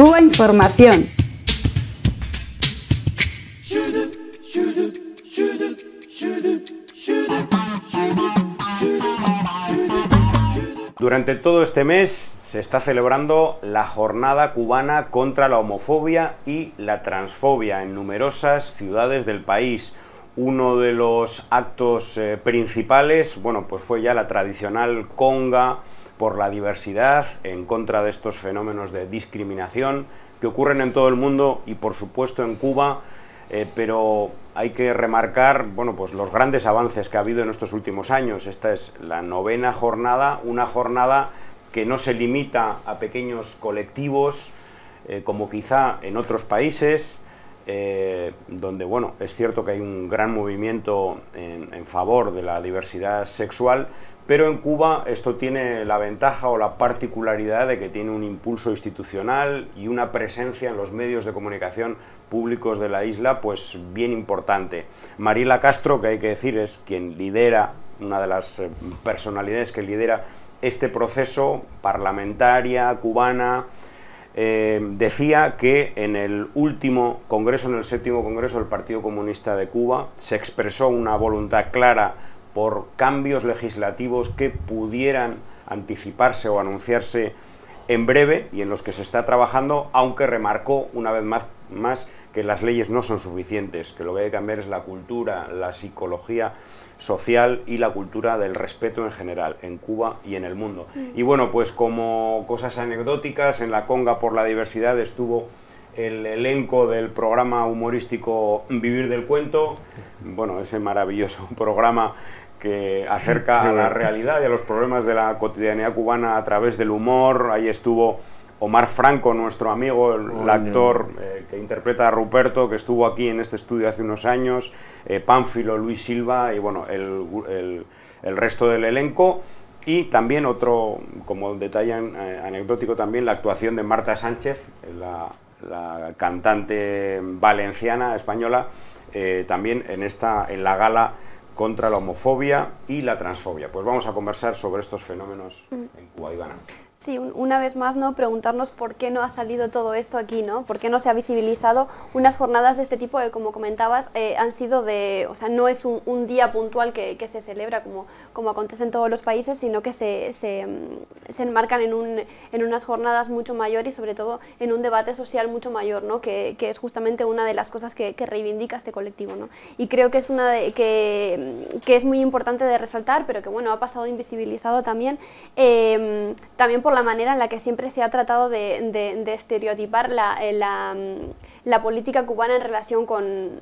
Cuba Información. Durante todo este mes se está celebrando la jornada cubana contra la homofobia y la transfobia en numerosas ciudades del país uno de los actos eh, principales, bueno, pues fue ya la tradicional conga por la diversidad en contra de estos fenómenos de discriminación que ocurren en todo el mundo y por supuesto en Cuba, eh, pero hay que remarcar, bueno, pues los grandes avances que ha habido en estos últimos años. Esta es la novena jornada, una jornada que no se limita a pequeños colectivos eh, como quizá en otros países, eh, donde, bueno, es cierto que hay un gran movimiento en, favor de la diversidad sexual, pero en Cuba esto tiene la ventaja o la particularidad de que tiene un impulso institucional y una presencia en los medios de comunicación públicos de la isla pues bien importante. Marila Castro, que hay que decir es quien lidera, una de las eh, personalidades que lidera este proceso parlamentaria cubana, eh, decía que en el último Congreso, en el séptimo Congreso del Partido Comunista de Cuba, se expresó una voluntad clara por cambios legislativos que pudieran anticiparse o anunciarse en breve y en los que se está trabajando, aunque remarcó una vez más, más que las leyes no son suficientes, que lo que hay que cambiar es la cultura, la psicología social y la cultura del respeto en general, en Cuba y en el mundo. Mm. Y bueno, pues como cosas anecdóticas, en la Conga por la Diversidad estuvo el elenco del programa humorístico Vivir del Cuento, bueno, ese maravilloso programa que acerca a la realidad y a los problemas de la cotidianidad cubana a través del humor, ahí estuvo... Omar Franco, nuestro amigo, el, actor eh, que interpreta a Ruperto, que estuvo aquí en este estudio hace unos años, eh, Pánfilo, Luis Silva y bueno, el, el, resto del elenco. Y también otro, como detalle eh, anecdótico también, la actuación de Marta Sánchez, la, cantante valenciana española, también en, esta, en la gala contra la homofobia y la transfobia. Pues vamos a conversar sobre estos fenómenos mm. en Cuba, Sí, una vez más, ¿no? Preguntarnos por qué no ha salido todo esto aquí, ¿no? ¿Por qué no se ha visibilizado? Unas jornadas de este tipo, eh, como comentabas, eh, han sido de, o sea, no es un, día puntual que, se celebra como, como acontece en todos los países, sino que se, mm, se, enmarcan en, un, en, unas jornadas mucho mayor y sobre todo en un debate social mucho mayor, ¿no? Que, que es justamente una de las cosas que, reivindica este colectivo, ¿no? Y creo que es una de, que, es muy importante de resaltar, pero que bueno, ha pasado invisibilizado también, em, también por por la manera en la que siempre se ha tratado de, estereotipar la, eh, mm, la política cubana en relación con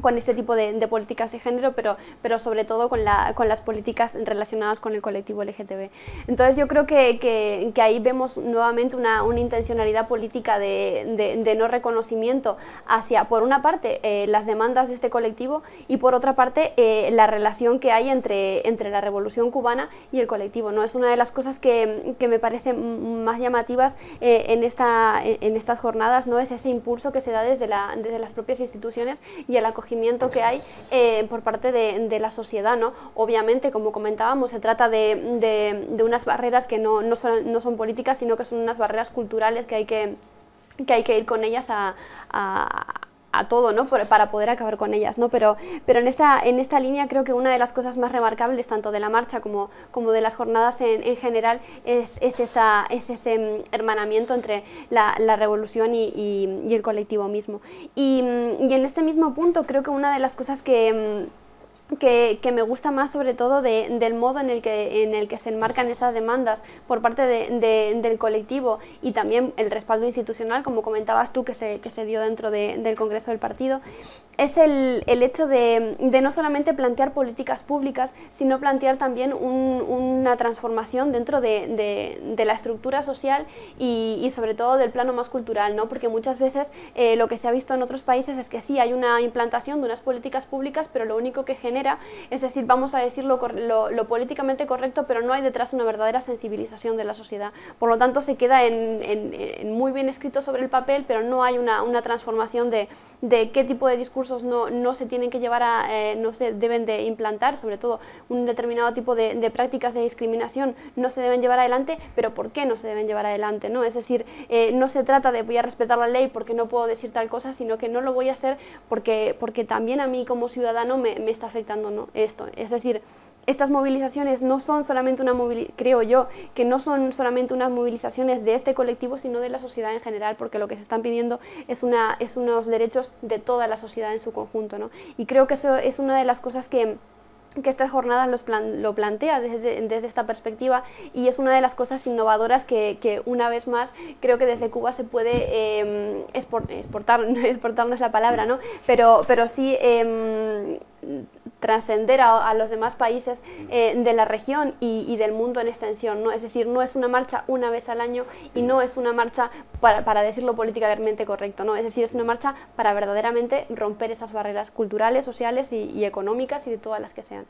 con este tipo de, políticas de género, pero, pero sobre todo con, la, con, las políticas relacionadas con el colectivo LGTB. Entonces yo creo que, que, ahí vemos nuevamente una, una intencionalidad política de, de, no reconocimiento hacia, por una parte, eh, las demandas de este colectivo y por otra parte, eh, la relación que hay entre, entre la revolución cubana y el colectivo. ¿no? Es una de las cosas que, que me parecen más llamativas eh, en, esta, en, estas jornadas, ¿no? es ese impulso que se da desde, la, desde las propias instituciones y el acogimiento que hay eh, por parte de, la sociedad. ¿no? Obviamente, como comentábamos, se trata de, unas barreras que no, no, son, no son políticas, sino que son unas barreras culturales que hay que que hay que ir con ellas a, a todo, ¿no? para poder acabar con ellas, ¿no? Pero, pero en, esta, en esta línea creo que una de las cosas más remarcables, tanto de la marcha como, como de las jornadas en, en general, es, es, esa, ese mm, hermanamiento entre la, revolución y, y, el colectivo mismo. Y, mm, y, en este mismo punto creo que una de las cosas que mm, que, me gusta más sobre todo del modo en el, que, en el que se enmarcan esas demandas por parte del colectivo y también el respaldo institucional, como comentabas tú, que se, que se dio dentro del Congreso del Partido, es el, el hecho de, no solamente plantear políticas públicas, sino plantear también una transformación dentro de, la estructura social y, y, sobre todo del plano más cultural, ¿no? porque muchas veces eh, lo que se ha visto en otros países es que sí, hay una implantación de unas políticas públicas, pero lo único que genera es decir, vamos a decir lo, políticamente correcto, pero no hay detrás una verdadera sensibilización de la sociedad. Por lo tanto, se queda en, muy bien escrito sobre el papel, pero no hay una, transformación de, qué tipo de discursos no, se tienen que llevar a, eh, no deben de implantar, sobre todo un determinado tipo de, prácticas de discriminación no se deben llevar adelante, pero ¿por qué no se deben llevar adelante? ¿no? Es decir, eh, no se trata de voy a respetar la ley porque no puedo decir tal cosa, sino que no lo voy a hacer porque, porque también a mí como ciudadano me está afectando ¿no? esto. Es decir, estas movilizaciones no son solamente una creo yo, que no son solamente unas movilizaciones de este colectivo, sino de la sociedad en general, porque lo que se están pidiendo es, una, es unos derechos de toda la sociedad en su conjunto. ¿no? Y creo que eso es una de las cosas que que estas jornadas los plan, lo plantea desde, desde, esta perspectiva y es una de las cosas innovadoras que, que una vez más creo que desde Cuba se puede eh, exportar, exportarnos la palabra, ¿no? pero, pero sí em, trascender a, los demás países eh, de la región y, del mundo en extensión. ¿no? Es decir, no es una marcha una vez al año y no es una marcha para, decirlo políticamente correcto. ¿no? Es decir, es una marcha para verdaderamente romper esas barreras culturales, sociales y, y económicas y de todas las que sean.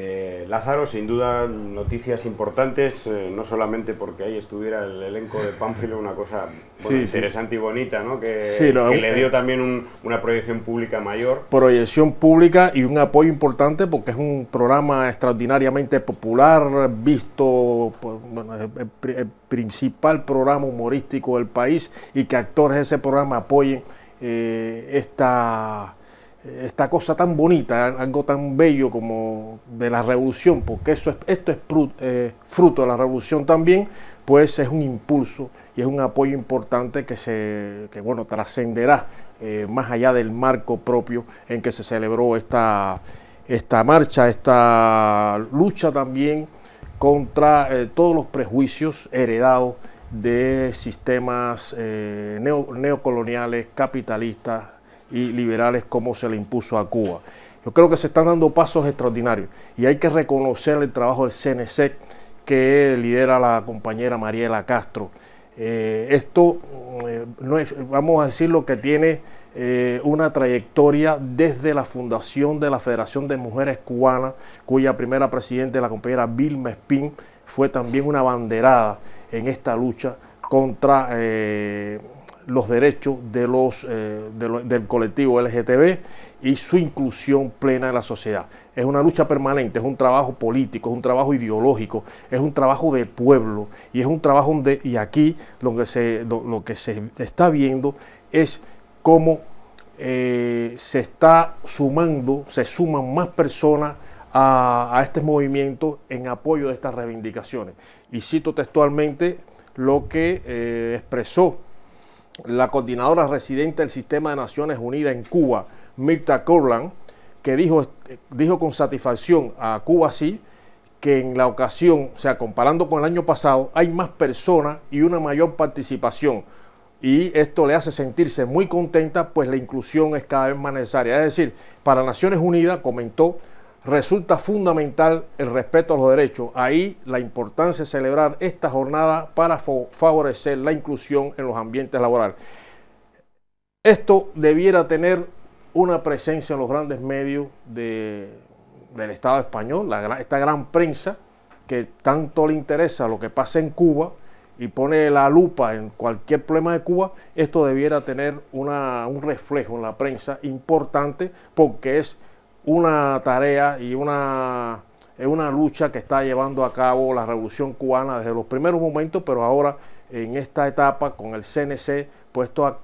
Eh, Lázaro, sin duda, noticias importantes, eh, no solamente porque ahí estuviera el elenco de Pánfilo, una cosa interesante y bonita, ¿no? que, le eh, dio también una proyección pública mayor. Proyección pública y un apoyo importante porque es un programa extraordinariamente popular, visto, bueno, el principal programa humorístico del país y que actores de ese programa apoyen esta esta cosa tan bonita, algo tan bello como de la revolución, porque eso esto es eh, fruto de la revolución también, pues es un impulso y es un apoyo importante que se, bueno, trascenderá eh, más allá del marco propio en que se celebró esta, esta marcha, esta lucha también contra eh, todos los prejuicios heredados de sistemas neocoloniales, capitalistas, y liberales como se le impuso a Cuba. Yo creo que se están dando pasos extraordinarios y hay que reconocer el trabajo del CNC que lidera la compañera Mariela Castro. Eh, esto, mm, eh, no es, vamos a decirlo lo que tiene eh, una trayectoria desde la fundación de la Federación de Mujeres Cubanas, cuya primera presidenta, la compañera Vilma Espín, fue también una banderada en esta lucha contra los derechos de los, eh, del colectivo LGTB y su inclusión plena en la sociedad. Es una lucha permanente, es un trabajo político, es un trabajo ideológico, es un trabajo de pueblo y es un trabajo donde, y aquí lo que se, que se está viendo es cómo eh, se está sumando, se suman más personas a, este movimiento en apoyo de estas reivindicaciones. Y cito textualmente lo que eh, expresó la coordinadora residente del Sistema de Naciones Unidas en Cuba, Mirta Kurland, que dijo, dijo con satisfacción a Cuba sí que en la ocasión, o sea, comparando con el año pasado, hay más personas y una mayor participación. Y esto le hace sentirse muy contenta, pues la inclusión es cada vez más necesaria. Es decir, para Naciones Unidas, comentó, resulta fundamental el respeto a los derechos. Ahí la importancia de celebrar esta jornada para favorecer la inclusión en los ambientes laborales. Esto debiera tener una presencia en los grandes medios del Estado español, esta gran prensa que tanto le interesa lo que pasa en Cuba y pone la lupa en cualquier problema de Cuba, esto debiera tener un reflejo en la prensa importante porque es una tarea y una, una lucha que está llevando a cabo la Revolución Cubana desde los primeros momentos, pero ahora en esta etapa con el CNC puesto esto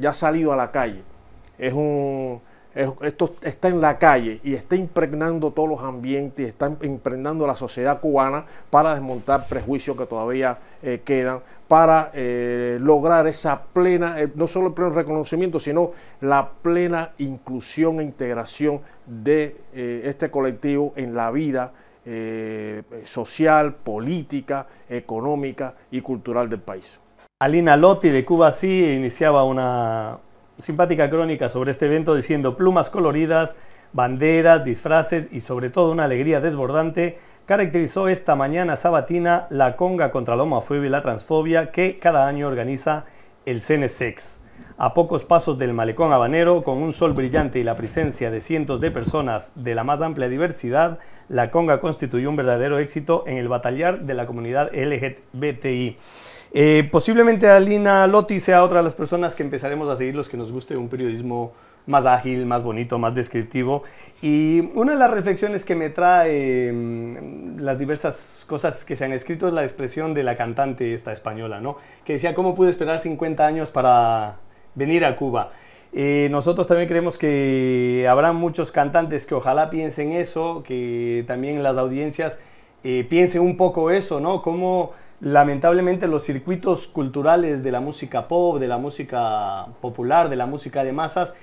ya salido a la calle. Es un, esto está en la calle y está impregnando todos los ambientes, está impregnando la sociedad cubana para desmontar prejuicios que todavía eh, quedan para eh, lograr esa plena, eh, no solo el pleno reconocimiento, sino la plena inclusión e integración de eh, este colectivo en la vida social, política, económica y cultural del país. Alina Lotti de Cuba Sí iniciaba una simpática crónica sobre este evento diciendo plumas coloridas, banderas, disfraces y sobre todo una alegría desbordante caracterizó esta mañana sabatina la conga contra la homofobia y la transfobia que cada año organiza el CENESEX. A pocos pasos del malecón habanero, con un sol brillante y la presencia de cientos de personas de la más amplia diversidad, la conga constituyó un verdadero éxito en el batallar de la comunidad LGBTI. Eh, posiblemente Alina Lotti sea otra de las personas que empezaremos a seguir los que nos guste un periodismo más ágil, más bonito, más descriptivo. Y una de las reflexiones que me trae mm, las diversas cosas que se han escrito es la expresión de la cantante esta española, ¿no? Que decía, ¿cómo pude esperar 50 años para venir a Cuba? Eh, nosotros también creemos que habrá muchos cantantes que ojalá piensen eso, que también las audiencias eh, piensen un poco eso, ¿no? Cómo lamentablemente los circuitos culturales de la música pop, de la música popular, de la música de masas,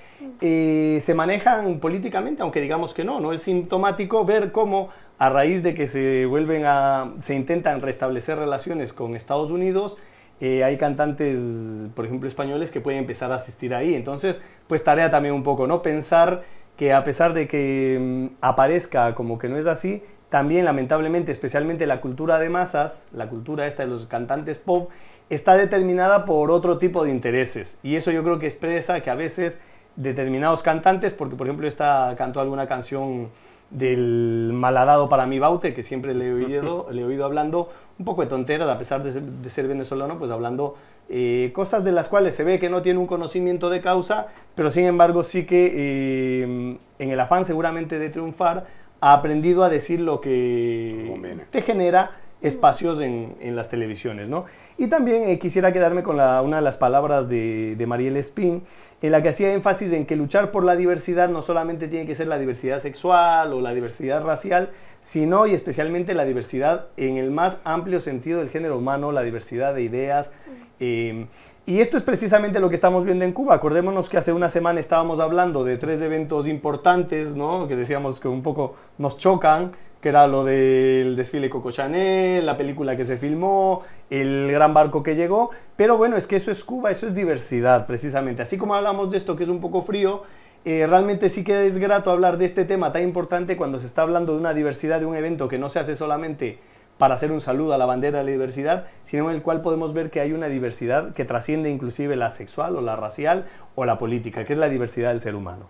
eh, se manejan políticamente, aunque digamos que no, no es sintomático ver cómo a raíz de que se vuelven a, se intentan restablecer relaciones con Estados Unidos, eh, hay cantantes, por ejemplo, españoles que pueden empezar a asistir ahí. Entonces, pues tarea también un poco, ¿no? Pensar que a pesar de que mm, aparezca como que no es así, también lamentablemente, especialmente la cultura de masas, la cultura esta de los cantantes pop, está determinada por otro tipo de intereses. Y eso yo creo que expresa que a veces determinados cantantes, porque por ejemplo esta cantó alguna canción del malhadado para mi Baute, que siempre le he oído, le oído hablando un poco de tonteras, a pesar de ser, venezolano, pues hablando eh, cosas de las cuales se ve que no tiene un conocimiento de causa, pero sin embargo sí que eh, en el afán seguramente de triunfar, ha aprendido a decir lo que te genera espacios en, las televisiones, ¿no? Y también eh, quisiera quedarme con una de las palabras de, de Mariel Spin, en la que hacía énfasis en que luchar por la diversidad no solamente tiene que ser la diversidad sexual o la diversidad racial, sino y especialmente la diversidad en el más amplio sentido del género humano, la diversidad de ideas, mm. em, y esto es precisamente lo que estamos viendo en Cuba. Acordémonos que hace una semana estábamos hablando de tres eventos importantes, Que decíamos que un poco nos chocan, que era lo del desfile Coco Chanel, la película que se filmó, el gran barco que llegó. Pero bueno, es que eso es Cuba, eso es diversidad, precisamente. Así como hablamos de esto que es un poco frío, eh, realmente sí que es grato hablar de este tema tan importante cuando se está hablando de una diversidad de un evento que no se hace solamente para hacer un saludo a la bandera de la diversidad, sino en el cual podemos ver que hay una diversidad que trasciende inclusive la sexual o la racial o la política, que es la diversidad del ser humano.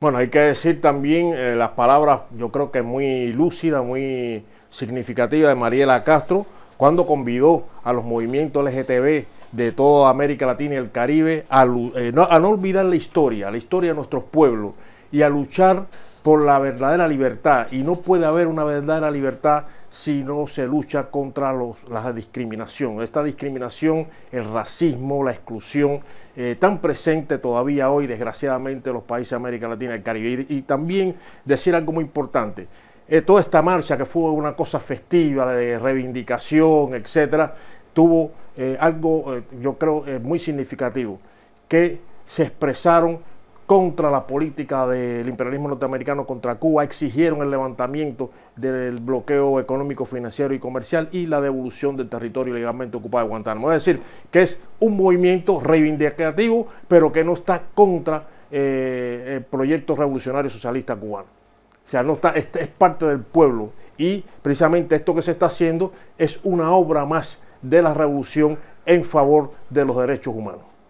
Bueno, hay que decir también eh, las palabras, yo creo que muy lúcidas, muy significativas de Mariela Castro, cuando convidó a los movimientos LGTB de toda América Latina y el Caribe eh, a no olvidar la historia, la historia de nuestros pueblos y a luchar por la verdadera libertad. Y no puede haber una verdadera libertad si no se lucha contra la discriminación. Esta discriminación, el racismo, la exclusión, eh, tan presente todavía hoy, desgraciadamente, en los países de América Latina y el Caribe. Y, también decir algo muy importante. Eh, toda esta marcha que fue una cosa festiva de reivindicación, etcétera, tuvo eh, algo, yo creo, muy significativo, que se expresaron contra la política del imperialismo norteamericano contra Cuba, exigieron el levantamiento del bloqueo económico, financiero y comercial y la devolución del territorio legalmente ocupado de Guantánamo. Es decir, que es un movimiento reivindicativo, pero que no está contra eh, el proyecto revolucionario socialista cubano. O sea, no está, es parte del pueblo y precisamente esto que se está haciendo es una obra más de la revolución en favor de los derechos humanos.